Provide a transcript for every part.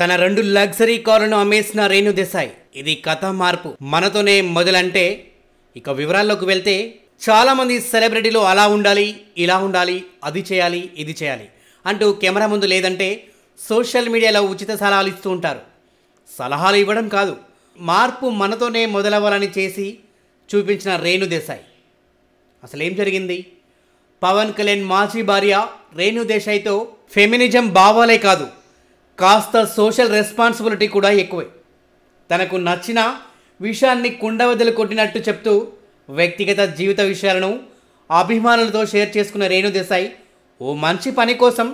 తన రెండు లగ్జరీ కారును అమ్మేసిన రేణు దేశాయ్ ఇది కథ మార్పు మనతోనే మొదలంటే ఇక వివరాల్లోకి వెళ్తే చాలామంది సెలబ్రిటీలు అలా ఉండాలి ఇలా ఉండాలి అది చేయాలి ఇది చేయాలి అంటూ కెమెరా ముందు లేదంటే సోషల్ మీడియాలో ఉచిత సలహాలు ఇస్తూ ఉంటారు సలహాలు ఇవ్వడం కాదు మార్పు మనతోనే మొదలవ్వాలని చేసి చూపించిన రేణు దేశాయ్ అసలేం జరిగింది పవన్ కళ్యాణ్ మాజీ భార్య రేణు దేశాయ్తో ఫెమినిజం భావాలే కాదు కాస్త సోషల్ రెస్పాన్సిబిలిటీ కూడా ఎక్కువే తనకు నచ్చిన విషయాన్ని కుండవదలు కొట్టినట్టు చెప్తూ వ్యక్తిగత జీవిత విషయాలను అభిమానులతో షేర్ చేసుకున్న రేణు దేశాయ్ ఓ మంచి పని కోసం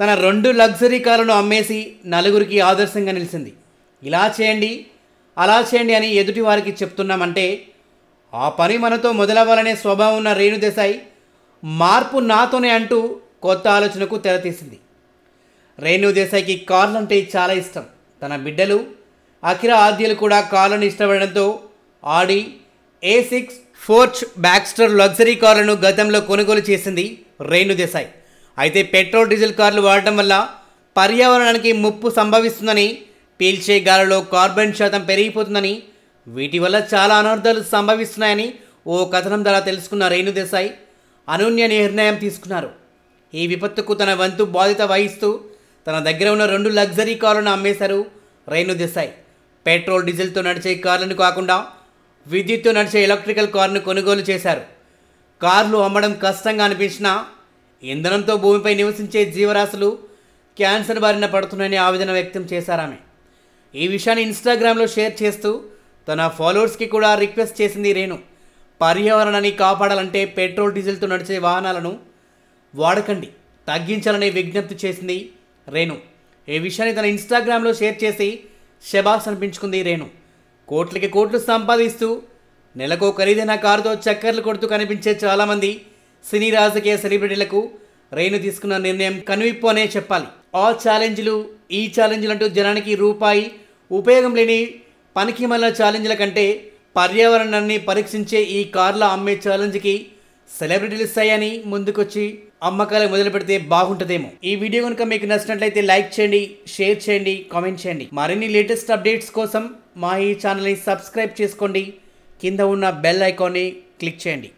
తన రెండు లగ్జరీ కార్లను అమ్మేసి నలుగురికి ఆదర్శంగా నిలిచింది ఇలా చేయండి అలా చేయండి అని ఎదుటి వారికి చెప్తున్నామంటే ఆ పని మనతో మొదలవ్వాలనే స్వభావం ఉన్న రేణుదేశాయ్ మార్పు నాతోనే అంటూ కొత్త ఆలోచనకు తెరతీసింది రేణు దేశాయికి కార్లు అంటే చాలా ఇష్టం తన బిడ్డలు అఖిల ఆద్యలు కూడా కార్లను ఇష్టపడడంతో Audi A six Porsche Boxster luxury కార్లను గతంలో కొనుగోలు చేసింది రేణు దేశాయ్ అయితే పెట్రోల్ డీజిల్ కార్లు వాడటం వల్ల పర్యావరణానికి ముప్పు సంభవిస్తుందని పీల్చే గాలిలో కార్బన్ శాతం పెరిగిపోతుందని వీటి వల్ల చాలా అనర్థాలు సంభవిస్తున్నాయని ఓ కథనం ద్వారా తెలుసుకున్న రేణు దేశాయ్ అనూన్య నిర్ణయం తీసుకున్నారు ఈ విపత్తుకు తన వంతు బాధ్యత వహిస్తూ తన దగ్గర ఉన్న రెండు లగ్జరీ కార్లను అమ్మేశారు రైను దిశాయి పెట్రోల్ డీజిల్తో నడిచే కార్లను కాకుండా విద్యుత్తో నడిచే ఎలక్ట్రికల్ కార్ను కొనుగోలు చేశారు కార్లు అమ్మడం కష్టంగా అనిపించినా ఇంధనంతో భూమిపై నివసించే జీవరాశులు క్యాన్సర్ బారిన పడుతున్నాయని ఆవేదన వ్యక్తం ఆమె ఈ విషయాన్ని ఇన్స్టాగ్రామ్లో షేర్ చేస్తూ తన ఫాలోవర్స్కి కూడా రిక్వెస్ట్ చేసింది రేణు పర్యావరణాన్ని కాపాడాలంటే పెట్రోల్ డీజిల్తో నడిచే వాహనాలను వాడకండి తగ్గించాలని విజ్ఞప్తి చేసింది రేణు ఈ విషయాన్ని తన ఇన్స్టాగ్రామ్లో షేర్ చేసి శబాస్ అనిపించుకుంది రేణు కోట్లకి కోట్లు సంపాదిస్తూ నెలకు ఖరీదైన కారుతో చక్కర్లు కొడుతూ కనిపించే చాలామంది సినీ రాజకీయ సెలబ్రిటీలకు రేణు తీసుకున్న నిర్ణయం కనువిప్పు అనే చెప్పాలి ఆ ఛాలెంజ్లు ఈ ఛాలెంజ్లు అంటూ జనానికి రూపాయి ఉపయోగం లేని పనికి మళ్ళ ఛాలెంజ్ల కంటే పర్యావరణాన్ని పరీక్షించే ఈ కార్ల అమ్మే ఛాలెంజ్కి సెలబ్రిటీలు ఇస్తాయని ముందుకొచ్చి అమ్మకాలు మొదలు పెడితే బాగుంటుందేమో ఈ వీడియో కనుక మీకు నచ్చినట్లయితే లైక్ చేయండి షేర్ చేయండి కామెంట్ చేయండి మరిన్ని లేటెస్ట్ అప్డేట్స్ కోసం మా ఈ ఛానల్ని సబ్స్క్రైబ్ చేసుకోండి కింద ఉన్న బెల్ ఐకాన్ని క్లిక్ చేయండి